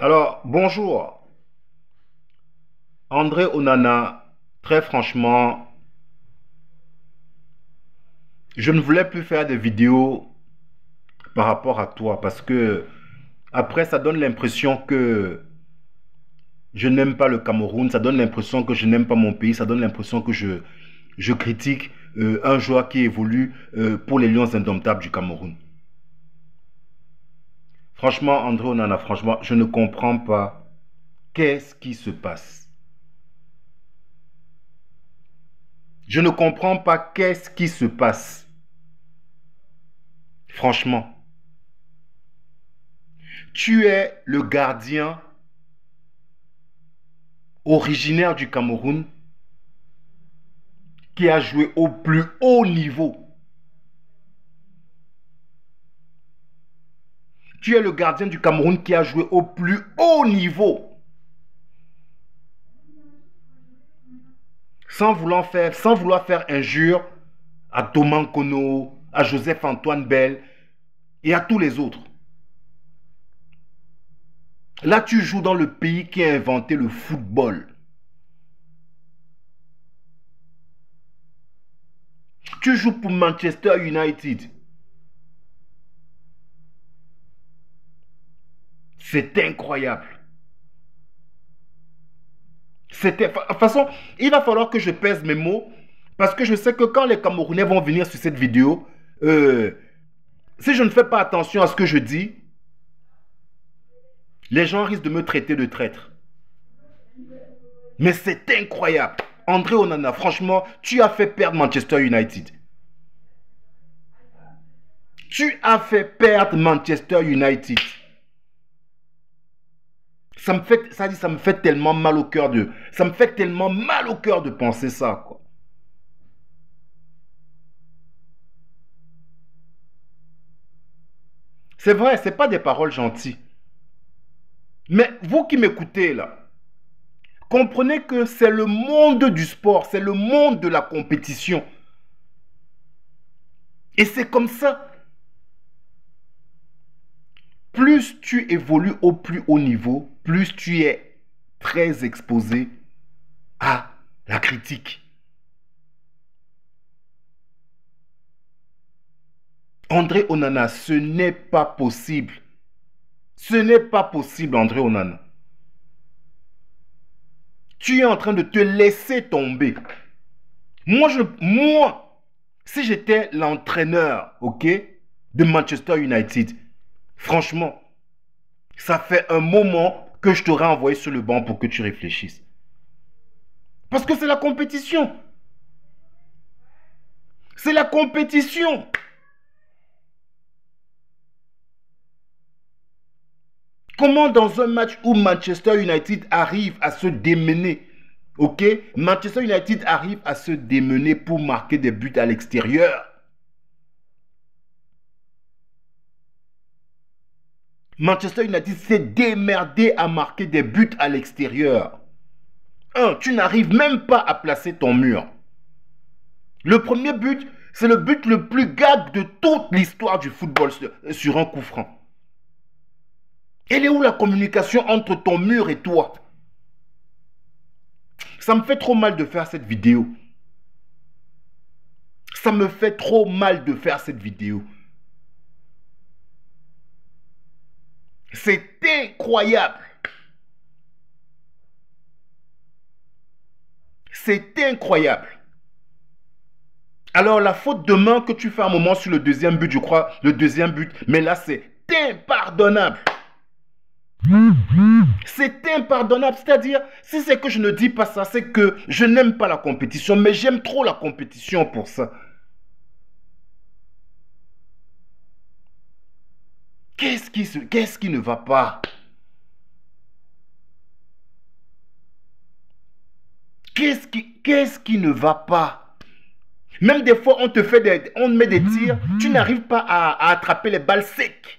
Alors, bonjour. André Onana, très franchement, je ne voulais plus faire de vidéos par rapport à toi parce que après ça donne l'impression que je n'aime pas le Cameroun, ça donne l'impression que je n'aime pas mon pays, ça donne l'impression que je, je critique euh, un joueur qui évolue euh, pour les Lions indomptables du Cameroun. Franchement, André Onana, franchement, je ne comprends pas. Qu'est-ce qui se passe Je ne comprends pas qu'est-ce qui se passe. Franchement. Tu es le gardien originaire du Cameroun qui a joué au plus haut niveau Tu es le gardien du Cameroun qui a joué au plus haut niveau. Sans vouloir faire, injure à Thomas Kono, à Joseph-Antoine Bell et à tous les autres. Là, tu joues dans le pays qui a inventé le football. Tu joues pour Manchester United. C'est incroyable. C'était. De façon, il va falloir que je pèse mes mots. Parce que je sais que quand les Camerounais vont venir sur cette vidéo, euh, si je ne fais pas attention à ce que je dis, les gens risquent de me traiter de traître. Mais c'est incroyable. André Onana, franchement, tu as fait perdre Manchester United. Tu as fait perdre Manchester United ça me fait, ça dit, ça me fait tellement mal au cœur de, ça me fait tellement mal au cœur de penser ça, quoi. C'est vrai, c'est pas des paroles gentilles. Mais vous qui m'écoutez là, comprenez que c'est le monde du sport, c'est le monde de la compétition. Et c'est comme ça plus tu évolues au plus haut niveau, plus tu es très exposé à la critique. André Onana, ce n'est pas possible. Ce n'est pas possible, André Onana. Tu es en train de te laisser tomber. Moi, je, moi si j'étais l'entraîneur, ok, de Manchester United, franchement, ça fait un moment que je t'aurais envoyé sur le banc pour que tu réfléchisses. Parce que c'est la compétition. C'est la compétition. Comment dans un match où Manchester United arrive à se démener, ok Manchester United arrive à se démener pour marquer des buts à l'extérieur. Manchester United s'est démerdé à marquer des buts à l'extérieur. tu n'arrives même pas à placer ton mur. Le premier but, c'est le but le plus gag de toute l'histoire du football euh, sur un coup franc. Elle est où la communication entre ton mur et toi Ça me fait trop mal de faire cette vidéo. Ça me fait trop mal de faire cette vidéo. C'est incroyable. C'est incroyable. Alors la faute de main que tu fais un moment sur le deuxième but, je crois, le deuxième but, mais là c'est impardonnable. C'est impardonnable, c'est-à-dire, si c'est que je ne dis pas ça, c'est que je n'aime pas la compétition, mais j'aime trop la compétition pour ça. Qu'est-ce qui, ne va pas Qu'est-ce qui, qui ne va pas Même des fois, on te fait des, on met des tirs, tu mhm. n'arrives pas à, attraper les balles secs.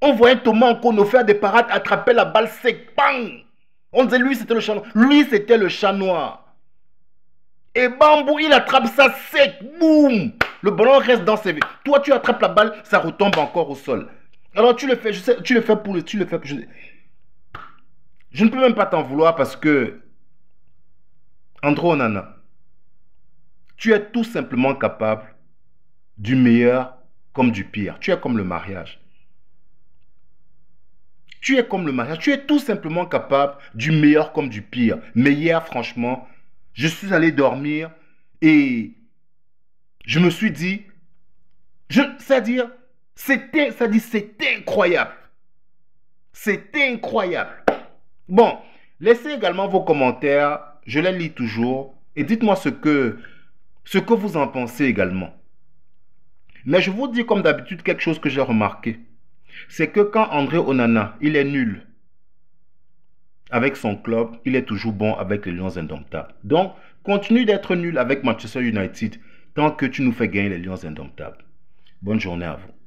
On voyait Thomas nous faire des parades, attraper la balle sec, bang On disait lui c'était le chat Lui c'était le chat noir. Et bambou, il attrape ça sec, boum Le ballon reste dans ses... Toi tu attrapes la balle, ça retombe encore au sol. Alors tu le fais, je sais, tu le fais pour le, tu le fais. Je, je ne peux même pas t'en vouloir parce que Andro nana, tu es tout simplement capable du meilleur comme du pire. Tu es comme le mariage. Tu es comme le mariage. Tu es tout simplement capable du meilleur comme du pire. Mais hier, franchement, je suis allé dormir et je me suis dit, c'est-à-dire, c'était, ça dit, c'est incroyable. C'était incroyable. Bon, laissez également vos commentaires. Je les lis toujours. Et dites-moi ce que, ce que vous en pensez également. Mais je vous dis comme d'habitude quelque chose que j'ai remarqué. C'est que quand André Onana, il est nul avec son club, il est toujours bon avec les Lions Indomptables. Donc, continue d'être nul avec Manchester United tant que tu nous fais gagner les Lions Indomptables. Bonne journée à vous.